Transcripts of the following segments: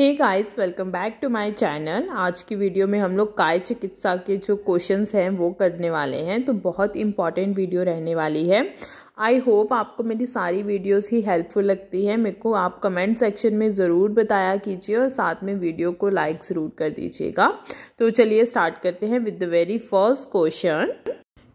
hey guys welcome back to my channel आज की video में हम लोग काय चिकित्सा के जो क्वेश्चंस हैं वो करने वाले हैं तो बहुत इंपॉर्टेंट वीडियो रहने वाली है आई होप आपको मेरी सारी वीडियोस ही हेल्पफुल लगती है मेरे को आप कमेंट सेक्शन में ज़रूर बताया कीजिए और साथ में वीडियो को लाइक ज़रूर कर दीजिएगा तो चलिए स्टार्ट करते हैं with the very first question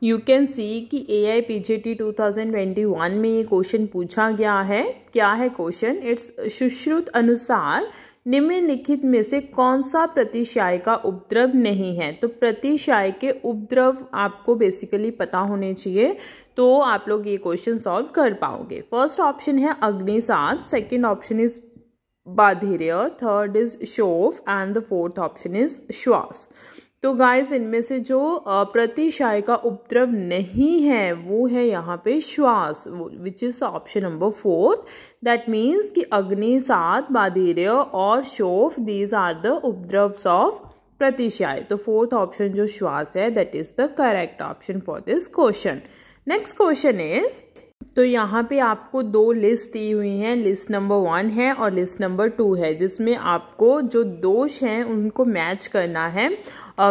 you can see कि A I P J T two thousand twenty one में ये क्वेश्चन पूछा गया है क्या है क्वेश्चन इट्स सुश्रुत अनुसार निम्नलिखित में से कौन सा प्रतिशाय का उपद्रव नहीं है तो प्रतिशाय के उपद्रव आपको बेसिकली पता होने चाहिए तो आप लोग ये क्वेश्चन सॉल्व कर पाओगे फर्स्ट ऑप्शन है अग्निसात सेकेंड ऑप्शन इज बाधिर्य थर्ड इज शोफ and the fourth option is श्वास तो गाइस इनमें से जो प्रतिशाय का उपद्रव नहीं है वो है यहाँ पे श्वास which is option number fourth that means कि अग्नि सात बाधीर्य और शोफ दीज आर द उपद्रव्स ऑफ प्रतिशाय तो फोर्थ ऑप्शन जो श्वास है that is the correct option for this question next question is तो यहाँ पे आपको दो लिस्ट दी हुई हैं लिस्ट नंबर वन है और लिस्ट नंबर टू है जिसमें आपको जो दोष हैं उनको मैच करना है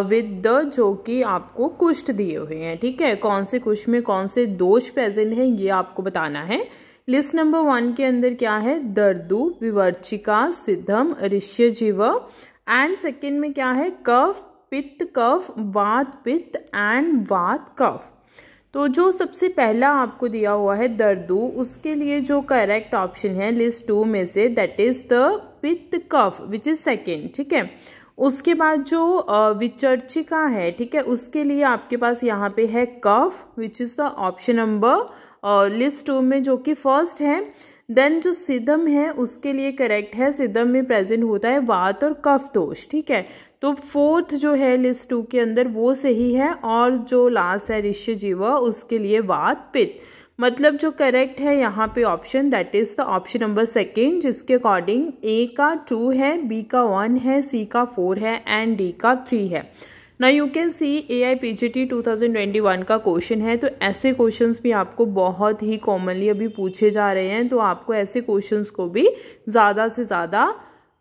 विद द जो कि आपको कुष्ठ दिए हुए हैं ठीक है कौन से कुष्ठ में कौन से दोष प्रेजेंट हैं ये आपको बताना है लिस्ट नंबर वन के अंदर क्या है दर्दु विवर्चिका सिद्धम ऋष्य जीव एंड सेकेंड में क्या है कफ पित्त कफ वात पित्त एंड वात कफ तो जो सबसे पहला आपको दिया हुआ है दर्दू उसके लिए जो करेक्ट ऑप्शन है लिस्ट टू में से दैट इज़ द पित्त कफ विच इज़ सेकेंड ठीक है उसके बाद जो विचर्चिका है ठीक है उसके लिए आपके पास यहाँ पे है कफ which is the option number list two में जो कि फर्स्ट है देन जो सिदम है उसके लिए करेक्ट है सिदम में प्रेजेंट होता है वात और कफ दोष ठीक है तो फोर्थ जो है लिस्ट टू के अंदर वो सही है और जो लास्ट है ऋषि जीवा उसके लिए वात पित मतलब जो करेक्ट है यहाँ पे option that is the option number second जिसके अकॉर्डिंग ए का टू है बी का वन है सी का फोर है एंड डी का थ्री है ना you can see A I P G T two thousand twenty one का क्वेश्चन है तो ऐसे क्वेश्चन भी आपको बहुत ही कॉमनली अभी पूछे जा रहे हैं तो आपको ऐसे क्वेश्चन को भी ज़्यादा से ज़्यादा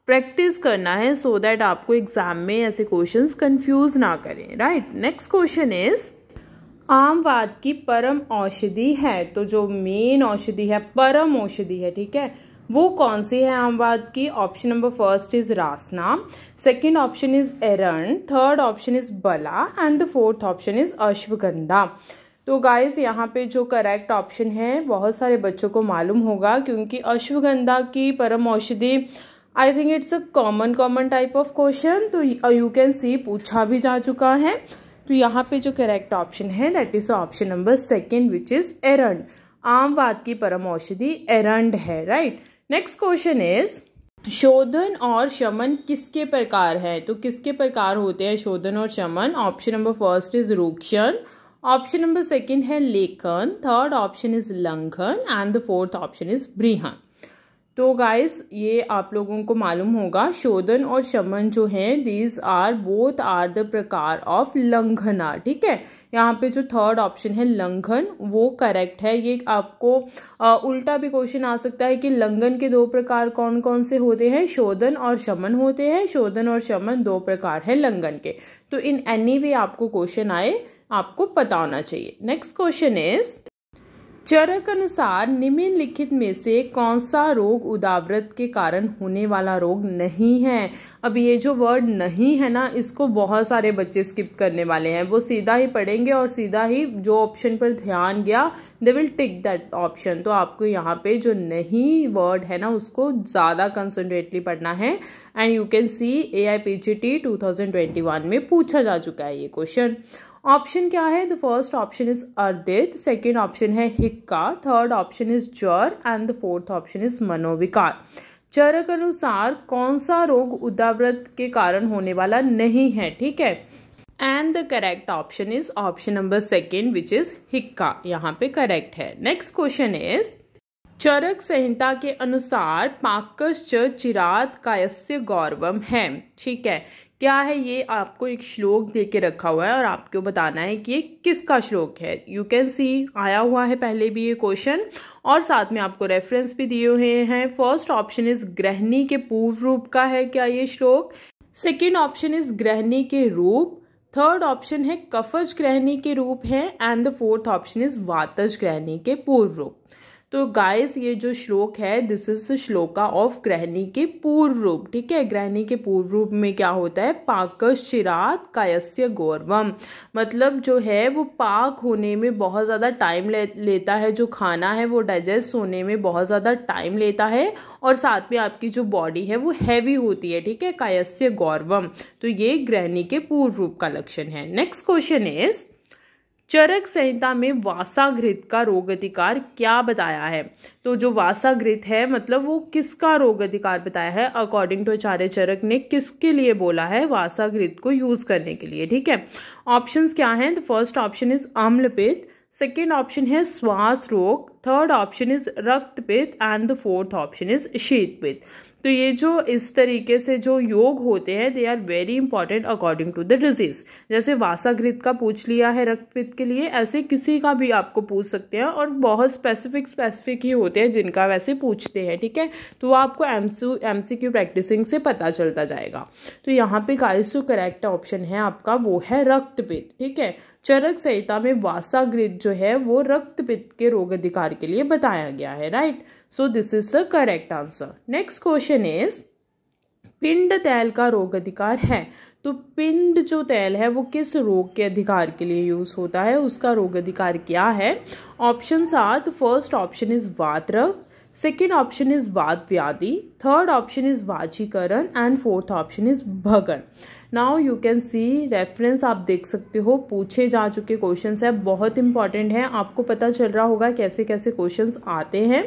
प्रैक्टिस करना है सो so दैट आपको एग्ज़ाम में ऐसे क्वेश्चंस कंफ्यूज ना करें राइट नेक्स्ट क्वेश्चन इज़ आमवाद की परम औषधि है तो जो मेन औषधि है परम औषधि है ठीक है वो कौन सी है आमवाद की ऑप्शन नंबर फर्स्ट इज रासना सेकंड ऑप्शन इज एरन थर्ड ऑप्शन इज बला and the fourth option is ashwagandha तो गाइस यहाँ पे जो करेक्ट ऑप्शन है बहुत सारे बच्चों को मालूम होगा क्योंकि अश्वगंधा की परम औषधि I think it's a common common type of question तो यू कैन सी पूछा भी जा चुका है तो यहाँ पे जो करेक्ट ऑप्शन है that is option number second which is एरंड बात की परम औषधि एरंड है राइट नेक्स्ट क्वेश्चन इज शोधन और शमन किसके प्रकार है तो किसके प्रकार होते हैं शोधन और शमन ऑप्शन नंबर फर्स्ट इज रूक्षण ऑप्शन नंबर सेकेंड है लेखन थर्ड ऑप्शन इज लंघन and the fourth option is ब्रीहन तो गाइस ये आप लोगों को मालूम होगा शोधन और शमन जो हैं these are both are the प्रकार ऑफ लंघना ठीक है यहाँ पे जो थर्ड ऑप्शन है लंघन वो करेक्ट है ये आपको आ, उल्टा भी क्वेश्चन आ सकता है कि लंघन के दो प्रकार कौन कौन से होते हैं शोधन और शमन होते हैं शोधन और शमन दो प्रकार है लंघन के तो इन एनी वे आपको क्वेश्चन आए आपको पता होना चाहिए नेक्स्ट क्वेश्चन इज चरक अनुसार निम्नलिखित में से कौन सा रोग उदाव्रत के कारण होने वाला रोग नहीं है अब ये जो वर्ड नहीं है ना इसको बहुत सारे बच्चे स्किप करने वाले हैं वो सीधा ही पढ़ेंगे और सीधा ही जो ऑप्शन पर ध्यान गया they will tick that option तो आपको यहाँ पे जो नहीं वर्ड है ना उसको ज़्यादा कंसनट्रेटली पढ़ना है and you can see A I P G T two thousand twenty one में पूछा जा चुका है ये क्वेश्चन ऑप्शन क्या है द फर्स्ट ऑप्शन इज अर्दित सेकेंड ऑप्शन है हिक्का थर्ड ऑप्शन इज ज्वर and the fourth option is मनोविकार चरक अनुसार कौन सा रोग उदाव्रत के कारण होने वाला नहीं है ठीक है and the correct option is option number second which is हिक्का यहाँ पे करेक्ट है next question is Charak Samhita के अनुसार पाकश्च चिरात कायस्य गौरवम है ठीक है क्या है ये आपको एक श्लोक दे के रखा हुआ है और आपको बताना है कि ये किसका श्लोक है यू कैन सी आया हुआ है पहले भी ये क्वेश्चन और साथ में आपको रेफरेंस भी दिए हुए हैं फर्स्ट ऑप्शन इज ग्रहणी के पूर्व रूप का है क्या ये श्लोक सेकेंड ऑप्शन इज ग्रहणी के रूप थर्ड ऑप्शन है कफज ग्रहणी के रूप है and the fourth option is वातज ग्रहणी के पूर्व रूप तो गाइस ये जो श्लोक है दिस इज द श्लोका ऑफ ग्रहणी के पूर्व रूप ठीक है ग्रहणी के पूर्व रूप में क्या होता है पाक शिरात कायस्य गौरवम मतलब जो है वो पाक होने में बहुत ज़्यादा टाइम ले, लेता है जो खाना है वो डाइजेस्ट होने में बहुत ज़्यादा टाइम लेता है और साथ में आपकी जो बॉडी है वो हैवी होती है ठीक है कायस्य गौरवम तो ये ग्रहणी के पूर्व रूप का लक्षण है next question is Charak Samhita में वासाघृत का रोग अधिकार क्या बताया है तो जो वासाघृत है मतलब वो किसका रोग अधिकार बताया है अकॉर्डिंग टू आचार्य चरक ने किसके लिए बोला है वासाघृत को यूज़ करने के लिए ठीक है ऑप्शंस क्या हैं द फर्स्ट ऑप्शन इज अम्लपित सेकेंड ऑप्शन है श्वास रोग थर्ड ऑप्शन इज रक्तपित and the fourth option is शीतपित तो ये जो इस तरीके से जो योग होते हैं they are very important according to the disease जैसे वासागृत का पूछ लिया है रक्तपित के लिए ऐसे किसी का भी आपको पूछ सकते हैं और बहुत स्पेसिफिक स्पेसिफिक ही होते हैं जिनका वैसे पूछते हैं ठीक है तो आपको एम सी क्यू प्रैक्टिसिंग से पता चलता जाएगा तो यहाँ पे गाइस जो करेक्ट ऑप्शन है आपका वो है रक्तपित ठीक है चरक संहिता में वासाग्रित जो है वो रक्तपित्त के रोग अधिकार के लिए बताया गया है right so this is the correct answer next question is पिंड तैल का रोग अधिकार है तो पिंड जो तेल है वो किस रोग के अधिकार के लिए यूज़ होता है उसका रोग अधिकार क्या है ऑप्शन सात फर्स्ट ऑप्शन इज वातरक सेकेंड ऑप्शन इज वात व्याधि थर्ड ऑप्शन इज वाचीकरण एंड फोर्थ ऑप्शन इज भगन now you can see reference आप देख सकते हो पूछे जा चुके क्वेश्चंस है बहुत इंपॉर्टेंट है आपको पता चल रहा होगा कैसे कैसे क्वेश्चंस आते हैं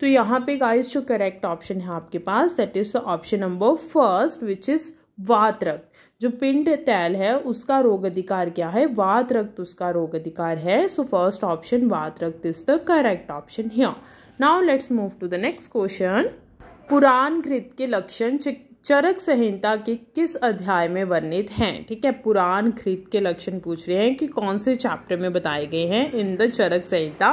तो यहाँ पे गाइस जो करेक्ट ऑप्शन है आपके पास that is option number first which is वात रक्त जो पिंड तैल है उसका रोग अधिकार क्या है वात रक्त उसका रोग अधिकार है सो फर्स्ट ऑप्शन वात रक्त इज द करेक्ट ऑप्शन हि now let's move to the next question पुराण घृत के लक्षण चिक चरक संहिता के किस अध्याय में वर्णित हैं ठीक है पुराण घृत के लक्षण पूछ रहे हैं कि कौन से चैप्टर में बताए गए हैं in the Charak Samhita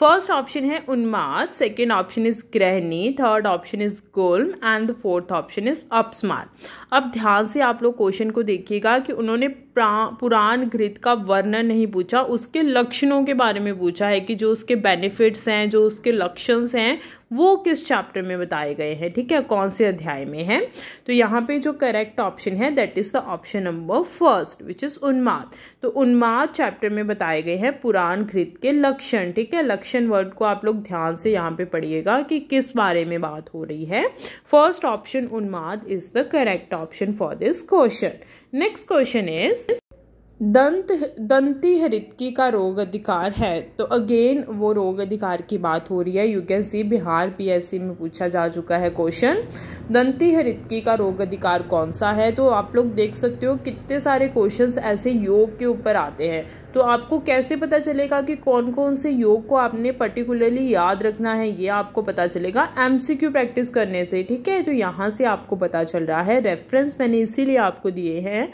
first option है उन्माद सेकेंड ऑप्शन इज ग्रहणी थर्ड ऑप्शन इज गोल्म and the fourth option is अपस्मार अब ध्यान से आप लोग क्वेश्चन को देखिएगा कि उन्होंने पुराण घृत का वर्णन नहीं पूछा उसके लक्षणों के बारे में पूछा है कि जो उसके बेनिफिट्स हैं जो उसके लक्षण हैं वो किस चैप्टर में बताए गए हैं ठीक है कौन से अध्याय में है तो यहाँ पे जो करेक्ट ऑप्शन है that is the option number first which is उन्माद तो उन्माद चैप्टर में बताए गए हैं पुराण घृत के लक्षण ठीक है लक्षण वर्ड को आप लोग ध्यान से यहाँ पे पढ़िएगा कि किस बारे में बात हो रही है फर्स्ट ऑप्शन उन्माद is the correct option for this question Next question is दंत दंती हृदकी का रोग अधिकार है तो अगेन वो रोग अधिकार की बात हो रही है you can see Bihar PSC में पूछा जा चुका है क्वेश्चन दंती हृदकी का रोग अधिकार कौन सा है तो आप लोग देख सकते हो कितने सारे क्वेश्चंस ऐसे योग के ऊपर आते हैं तो आपको कैसे पता चलेगा कि कौन कौन से योग को आपने पर्टिकुलरली याद रखना है ये आपको पता चलेगा एम प्रैक्टिस करने से ठीक है तो यहाँ से आपको पता चल रहा है रेफरेंस मैंने इसीलिए आपको दिए हैं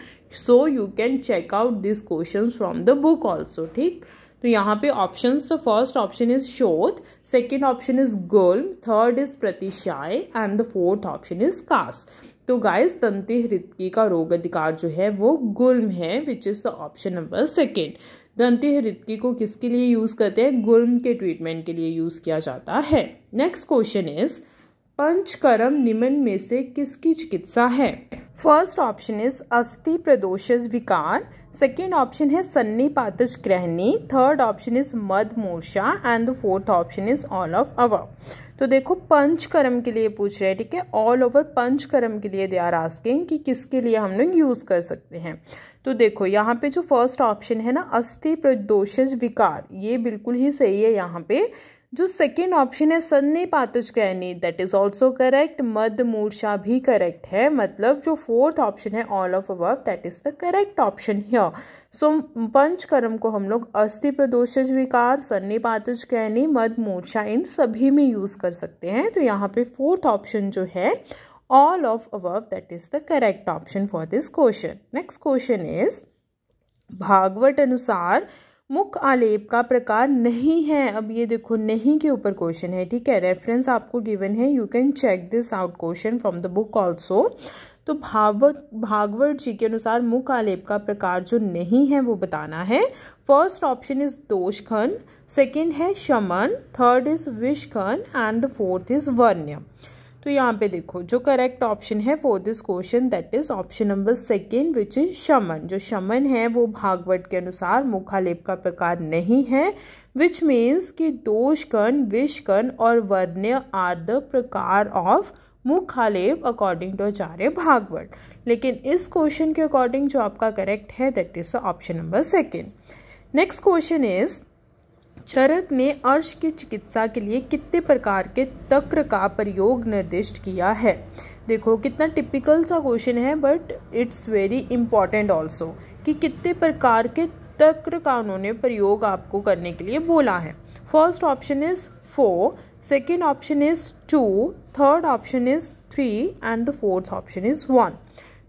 so you can check out this question from the book also ठीक तो यहाँ पे option the first option is शोध सेकेंड ऑप्शन इज गुल थर्ड इज प्रतिशाय and the fourth option is कास तो गाइस दंते हृदकी का रोग अधिकार जो है वो गुल्म है which is the option number second दंते हृदकी को किसके लिए यूज़ करते हैं गुल्म के ट्रीटमेंट के लिए यूज़ किया जाता है नेक्स्ट क्वेश्चन इज पंचकर्म निमन में से किसकी चिकित्सा है फर्स्ट ऑप्शन इज अस्थि प्रदोषज विकार सेकेंड ऑप्शन है सन्नी पातज ग्रहणी थर्ड ऑप्शन इज मद मोशा and the fourth option is all of above तो देखो पंचकर्म के लिए पूछ रहे हैं ठीक है ऑल ओवर पंचकर्म के लिए दे आर आस्किंग कि किसके लिए हम लोग यूज़ कर सकते हैं तो देखो यहाँ पे जो फर्स्ट ऑप्शन है ना अस्थि प्रदोषज विकार ये बिल्कुल ही सही है यहाँ पे जो सेकेंड ऑप्शन है सन्नी कैनी दैट इज़ ऑल्सो करेक्ट मद मूर्छा भी करेक्ट है मतलब जो फोर्थ ऑप्शन है all of above that is the correct option here so पंचकर्म को हम लोग अस्थि प्रदोषज विकार सन्नी पातुचकैनी मद मूर्छा इन सभी में यूज़ कर सकते हैं तो यहाँ पे फोर्थ ऑप्शन जो है all of above that is the correct option for this question next question is Bhagwat अनुसार मुख आलेप का प्रकार नहीं है अब ये देखो नहीं के ऊपर क्वेश्चन है ठीक है रेफरेंस आपको गिवन है you can check this out question from the book also तो भागवत भागवत जी के अनुसार मुख आलेप का प्रकार जो नहीं है वो बताना है फर्स्ट ऑप्शन इज दोषखन सेकेंड है शमन थर्ड इज विषखन एंड द फोर्थ इज वर्ण्य तो यहाँ पे देखो जो करेक्ट ऑप्शन है for this question that is option number second which is शमन जो शमन है वो भागवत के अनुसार मुखालेप का प्रकार नहीं है विच मीन्स कि दोष कर्ण विष कर्ण और वर्ण्य आर द प्रकार ऑफ मुखालेप अकॉर्डिंग टू आचार्य भागवत लेकिन इस क्वेश्चन के अकॉर्डिंग जो आपका करेक्ट है that is option number second next question is शरद ने अर्श की चिकित्सा के लिए कितने प्रकार के तक्र का प्रयोग निर्दिष्ट किया है देखो कितना टिपिकल सा क्वेश्चन है but it's very important also कि कितने प्रकार के तक्र का उन्होंने प्रयोग आपको करने के लिए बोला है first option is four second option is two third option is three and the fourth option is one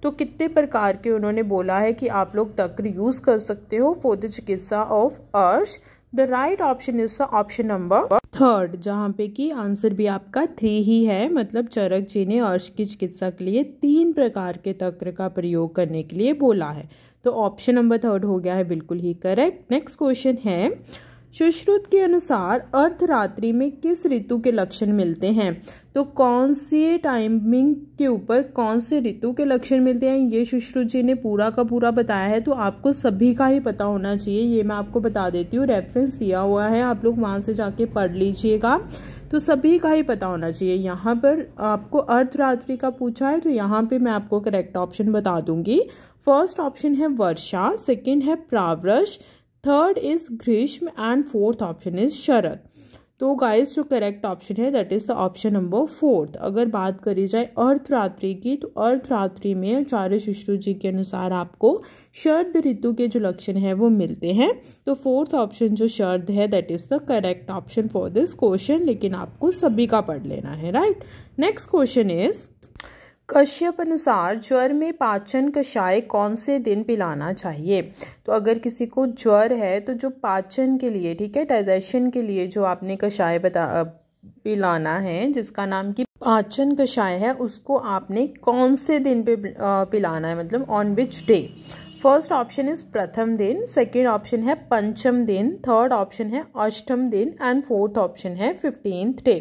तो कितने प्रकार के उन्होंने बोला है कि आप लोग तक्र यूज़ कर सकते हो फोर द चिकित्सा ऑफ अर्श the right option is option number third जहाँ पे कि आंसर भी आपका थ्री ही है मतलब चरक जी ने अर्श की चिकित्सा के लिए तीन प्रकार के तक्र का प्रयोग करने के लिए बोला है तो ऑप्शन नंबर थर्ड हो गया है बिल्कुल ही करेक्ट नेक्स्ट क्वेश्चन है सुश्रुत के अनुसार अर्थरात्रि में किस ऋतु के लक्षण मिलते हैं तो कौन से टाइमिंग के ऊपर कौन से ऋतु के लक्षण मिलते हैं ये सुश्रुत जी ने पूरा का पूरा बताया है तो आपको सभी का ही पता होना चाहिए ये मैं आपको बता देती हूँ रेफरेंस दिया हुआ है आप लोग वहाँ से जाके पढ़ लीजिएगा तो सभी का ही पता होना चाहिए यहाँ पर आपको अर्थरात्रि का पूछा है तो यहाँ पर मैं आपको करेक्ट ऑप्शन बता दूंगी फर्स्ट ऑप्शन है वर्षा सेकेंड है प्रावृष थर्ड इज ग्रीष्म एंड फोर्थ ऑप्शन इज शरद तो गाइस जो करेक्ट ऑप्शन है that is the option number fourth अगर बात करी जाए अर्थरात्रि की तो अर्थरात्रि में आचार्य शिश्रु जी के अनुसार आपको शरद ऋतु के जो लक्षण हैं वो मिलते हैं तो फोर्थ ऑप्शन जो शरद है that is the correct option for this question लेकिन आपको सभी का पढ़ लेना है right next question is Kashyap अनुसार ज्वर में पाचन कषाय कौन से दिन पिलाना चाहिए तो अगर किसी को ज्वर है तो जो पाचन के लिए ठीक है डाइजेशन के लिए जो आपने कषाय बता पिलाना है जिसका नाम कि पाचन कषाय है उसको आपने कौन से दिन पे पिलाना है मतलब on which day first option is प्रथम दिन सेकेंड ऑप्शन है पंचम दिन थर्ड ऑप्शन है अष्टम दिन एंड फोर्थ ऑप्शन है फिफ्टींथ डे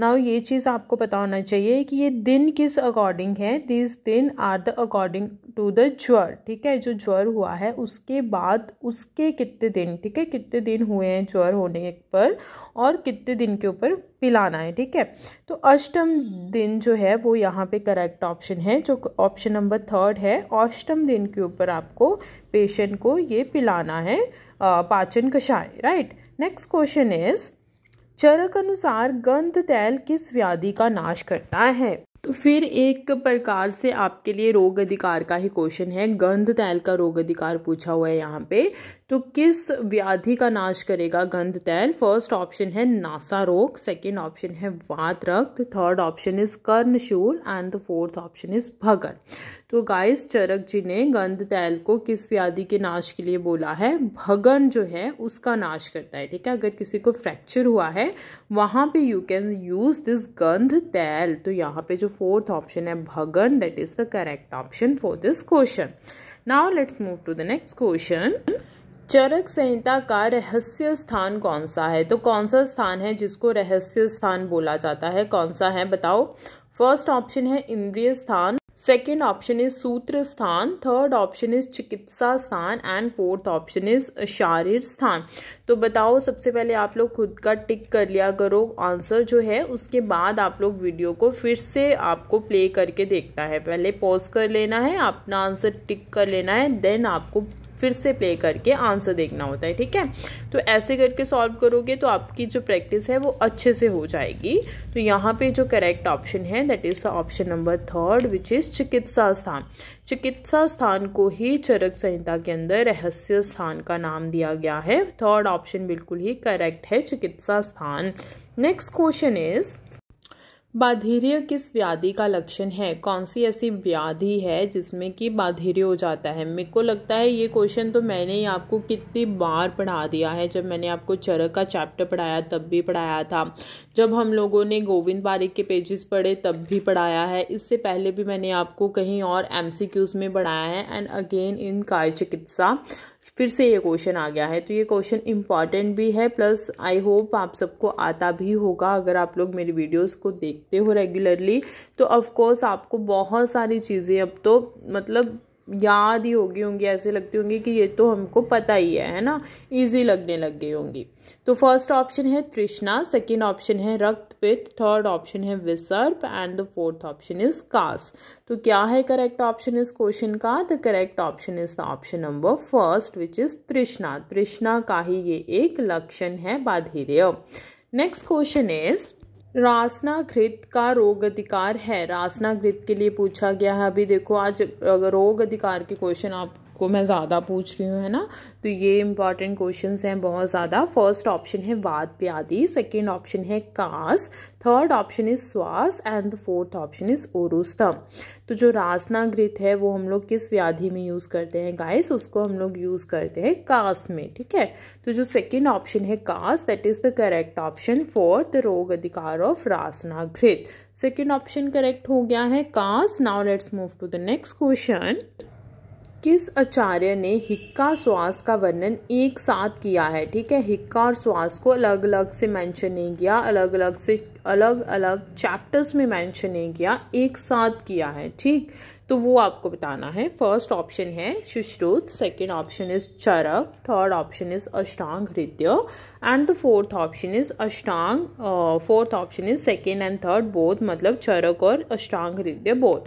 नाउ ये चीज़ आपको पता होना चाहिए कि ये दिन किस अकॉर्डिंग है दिस दिन are the according to the ज्वर ठीक है जो ज्वर हुआ है उसके बाद उसके कितने दिन ठीक है कितने दिन हुए हैं ज्वर होने पर और कितने दिन के ऊपर पिलाना है ठीक है तो अष्टम दिन जो है वो यहाँ पे करेक्ट ऑप्शन है जो ऑप्शन नंबर थर्ड है अष्टम दिन के ऊपर आपको पेशेंट को ये पिलाना है पाचन कषाय right next question is Charak अनुसार गंध तैल किस व्याधि का नाश करता है तो फिर एक प्रकार से आपके लिए रोग अधिकार का ही क्वेश्चन है गंध तैल का रोग अधिकार पूछा हुआ है यहाँ पे तो किस व्याधि का नाश करेगा गंध तैल फर्स्ट ऑप्शन है नासा रोग सेकेंड ऑप्शन है वात रक्त थर्ड ऑप्शन इज कर्णशूल and the fourth option is भगन तो गाइस चरक जी ने गंध तैल को किस व्याधि के नाश के लिए बोला है भगन जो है उसका नाश करता है ठीक है अगर किसी को फ्रैक्चर हुआ है वहाँ पे यू कैन यूज़ दिस गंध तैल तो यहाँ पे जो फोर्थ ऑप्शन है भगन that is the correct option for this question now let's move to the next question Charak Samhita का रहस्य स्थान कौन सा है तो कौन सा स्थान है जिसको रहस्य स्थान बोला जाता है कौन सा है बताओ फर्स्ट ऑप्शन है इंद्रिय स्थान सेकेंड ऑप्शन इज सूत्र स्थान थर्ड ऑप्शन इज चिकित्सा स्थान एंड फोर्थ ऑप्शन इज शारीर स्थान तो बताओ सबसे पहले आप लोग खुद का टिक कर लिया करो आंसर जो है उसके बाद आप लोग वीडियो को फिर से आपको प्ले करके देखना है पहले पॉज कर लेना है अपना आंसर टिक कर लेना है देन आपको फिर से प्ले करके आंसर देखना होता है ठीक है तो ऐसे करके सॉल्व करोगे तो आपकी जो प्रैक्टिस है वो अच्छे से हो जाएगी तो यहाँ पे जो करेक्ट ऑप्शन है that is option number third which is चिकित्सा स्थान चिकित्सा स्थान को ही चरक संहिता के अंदर रहस्य स्थान का नाम दिया गया है थर्ड ऑप्शन बिल्कुल ही करेक्ट है चिकित्सा स्थान नेक्स्ट क्वेश्चन इज़ बाधीर्य किस व्याधि का लक्षण है कौन सी ऐसी व्याधि है जिसमें कि बाधीर्य हो जाता है मेरे को लगता है ये क्वेश्चन तो मैंने ही आपको कितनी बार पढ़ा दिया है जब मैंने आपको चरक का चैप्टर पढ़ाया तब भी पढ़ाया था जब हम लोगों ने गोविंद बारिक के पेजेस पढ़े तब भी पढ़ाया है इससे पहले भी मैंने आपको कहीं और एम में पढ़ाया है एंड अगेन इन काय चिकित्सा फिर से ये क्वेश्चन आ गया है तो ये क्वेश्चन इंपॉर्टेंट भी है प्लस आई होप आप सबको आता भी होगा अगर आप लोग मेरी वीडियोस को देखते हो रेगुलरली तो ऑफ़ कोर्स आपको बहुत सारी चीज़ें अब तो मतलब याद ही होगी होंगी ऐसे लगती होंगी कि ये तो हमको पता ही है है ना इजी लगने लग गई होंगी तो फर्स्ट ऑप्शन है तृष्णा सेकेंड ऑप्शन है रक्त पित्त थर्ड ऑप्शन है विसर्प and the fourth option is कास तो क्या है करेक्ट ऑप्शन इस क्वेश्चन का the correct option is the option number first which is तृष्णा तृष्णा का ही ये एक लक्षण है बाधिर्य नेक्स्ट क्वेश्चन इज़ रासनाघृत का रोग अधिकार है रासनाघृत के लिए पूछा गया है अभी देखो आज रोग अधिकार के क्वेश्चन आप आपको मैं ज़्यादा पूछ रही हूँ है ना तो ये इंपॉर्टेंट क्वेश्चन हैं बहुत ज़्यादा फर्स्ट ऑप्शन है वाद प्यादी सेकेंड ऑप्शन है कास थर्ड ऑप्शन इज श्वास and the fourth option is ओरुस्तम तो जो रासनागृत है वो हम लोग किस व्याधि में यूज़ करते हैं गाइस उसको हम लोग यूज़ करते हैं कास में ठीक है तो जो सेकेंड ऑप्शन है कास that is the correct option for the रोग अधिकार ऑफ रासनागृत सेकेंड ऑप्शन करेक्ट हो गया है कास now let's move to the next question किस आचार्य ने हिक्का श्वास का वर्णन एक साथ किया है ठीक है हिक्का और श्वास को अलग अलग से मेंशन नहीं किया अलग अलग से अलग अलग चैप्टर्स में मेंशन नहीं किया एक साथ किया है ठीक तो वो आपको बताना है फर्स्ट ऑप्शन है Sushruta second option is Charak third option is Ashtanga Hridaya and the fourth option is Ashtanga fourth option is second and third बोध मतलब चरक और अष्टांग हृदय बोध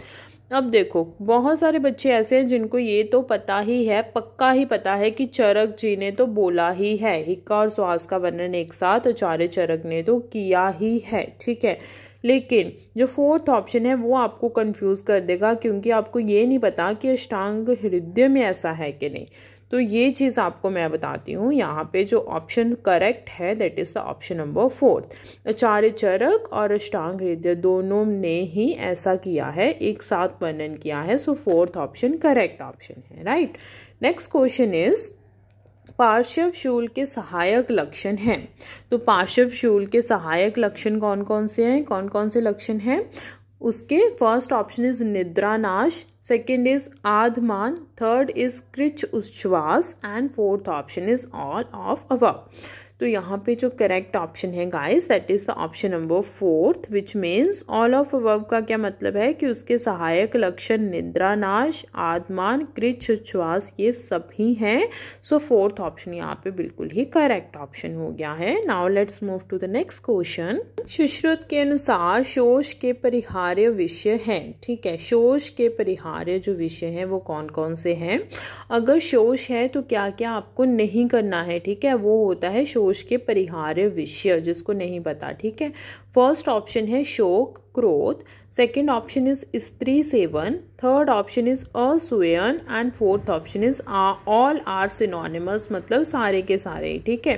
अब देखो बहुत सारे बच्चे ऐसे हैं जिनको ये तो पता ही है पक्का ही पता है कि चरक जी ने तो बोला ही है हिक्का और श्वास का वर्णन एक साथ आचार्य चरक ने तो किया ही है ठीक है लेकिन जो फोर्थ ऑप्शन है वो आपको कंफ्यूज कर देगा क्योंकि आपको ये नहीं पता कि अष्टांग हृदय में ऐसा है कि नहीं तो ये चीज़ आपको मैं बताती हूँ यहाँ पे जो ऑप्शन करेक्ट है that is the option number fourth आचार्य चरक और अष्टांग हृदय दोनों ने ही ऐसा किया है एक साथ वर्णन किया है so fourth option correct option है राइट नेक्स्ट क्वेश्चन इज़ पार्श्व शूल के सहायक लक्षण हैं तो पार्श्व शूल के सहायक लक्षण कौन कौन से हैं कौन कौन से लक्षण हैं उसके फर्स्ट ऑप्शन इज निद्रानाश सेकेंड इज आधमान थर्ड इज कृच उच्छ्वास and fourth option is all of above तो यहाँ पे जो करेक्ट ऑप्शन है guys that is the option number fourth which means all of above का क्या मतलब है कि उसके सहायक लक्षण नाश आदमान कृच श्वास ये सभी हैं सो फोर्थ ऑप्शन यहाँ पे बिल्कुल ही करेक्ट ऑप्शन हो गया है now let's move to the next question Sushruta के अनुसार शोष के परिहार्य विषय है ठीक है शोष के परिहार्य जो विषय है वो कौन कौन से हैं अगर शोष है तो क्या क्या आपको नहीं करना है ठीक है वो होता है शोष दोष के परिहार्य विषय जिसको नहीं पता ठीक है फर्स्ट ऑप्शन है शोक क्रोध सेकंड ऑप्शन इज स्त्री सेवन थर्ड ऑप्शन इज असुयन and fourth option is all are synonymous मतलब सारे के सारे ठीक है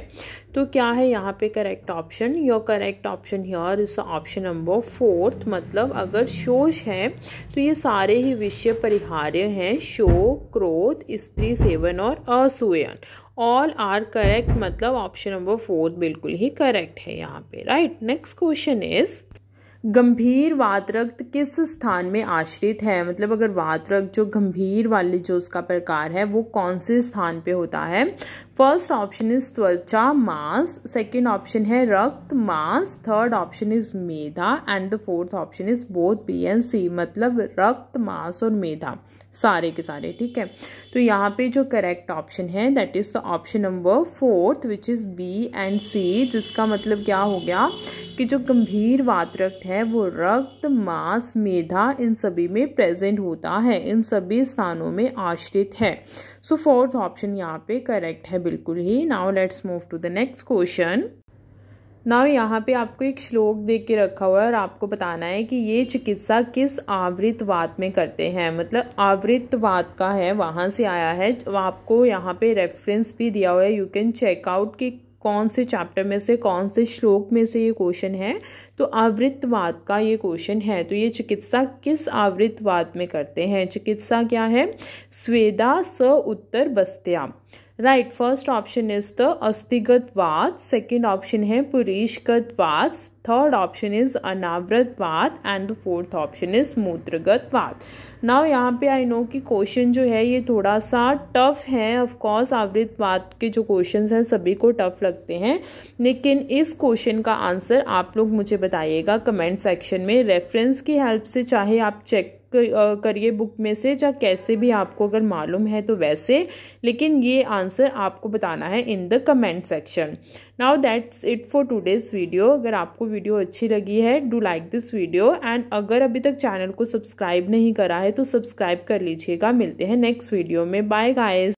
तो क्या है यहाँ पे correct option your correct option here is option number fourth मतलब अगर शोष है तो ये सारे ही विषय परिहार्य हैं शोक क्रोध स्त्री सेवन और असुयन ऑल आर करेक्ट मतलब ऑप्शन नंबर फोर्थ बिल्कुल ही करेक्ट है यहाँ पे राइट नेक्स्ट क्वेश्चन इज गंभीर वातरक्त किस स्थान में आश्रित है मतलब अगर वातरक्त जो गंभीर वाले जो उसका प्रकार है वो कौन से स्थान पे होता है फर्स्ट ऑप्शन इज त्वचा मांस सेकंड ऑप्शन है रक्त मांस थर्ड ऑप्शन इज मेधा and the fourth option is both B and C मतलब रक्त मांस और मेधा सारे के सारे ठीक है तो यहाँ पे जो करेक्ट ऑप्शन है that is the option number fourth which is B and C जिसका मतलब क्या हो गया कि जो गंभीर वात रक्त है वो रक्त मांस मेधा इन सभी में प्रेजेंट होता है इन सभी स्थानों में आश्रित है सो फोर्थ ऑप्शन यहाँ पे करेक्ट है बिल्कुल ही now let's move to the next question ना यहाँ पे आपको एक श्लोक दे के रखा हुआ है और आपको बताना है कि ये चिकित्सा किस आवृतवाद में करते हैं मतलब आवृतवाद का है वहाँ से आया है तो आपको यहाँ पे रेफरेंस भी दिया हुआ है यू कैन चेक आउट कि कौन से चैप्टर में से कौन से श्लोक में से ये क्वेश्चन है तो आवृतवाद का ये क्वेश्चन है तो ये चिकित्सा किस आवृतवाद में करते हैं चिकित्सा क्या है स्वेदा स उत्तर बस्तिया right first option is the अस्थिगत वाद सेकेंड ऑप्शन है पुरीशगत वाद थर्ड ऑप्शन इज अनावृत वाद and the fourth option is मूत्रगत वाद नाउ यहाँ पे आई नो कि क्वेश्चन जो है ये थोड़ा सा टफ है ऑफ कोर्स आवृत वाद के जो क्वेश्चंस हैं सभी को टफ लगते हैं लेकिन इस क्वेश्चन का आंसर आप लोग मुझे बताइएगा कमेंट सेक्शन में रेफरेंस की हेल्प से चाहे आप चेक करिए बुक में से या कैसे भी आपको अगर मालूम है तो वैसे लेकिन ये आंसर आपको बताना है in the comment section now that's it for today's video अगर आपको वीडियो अच्छी लगी है do like this video and अगर अभी तक चैनल को सब्सक्राइब नहीं करा है तो सब्सक्राइब कर लीजिएगा मिलते हैं नेक्स्ट वीडियो में बाय गाइज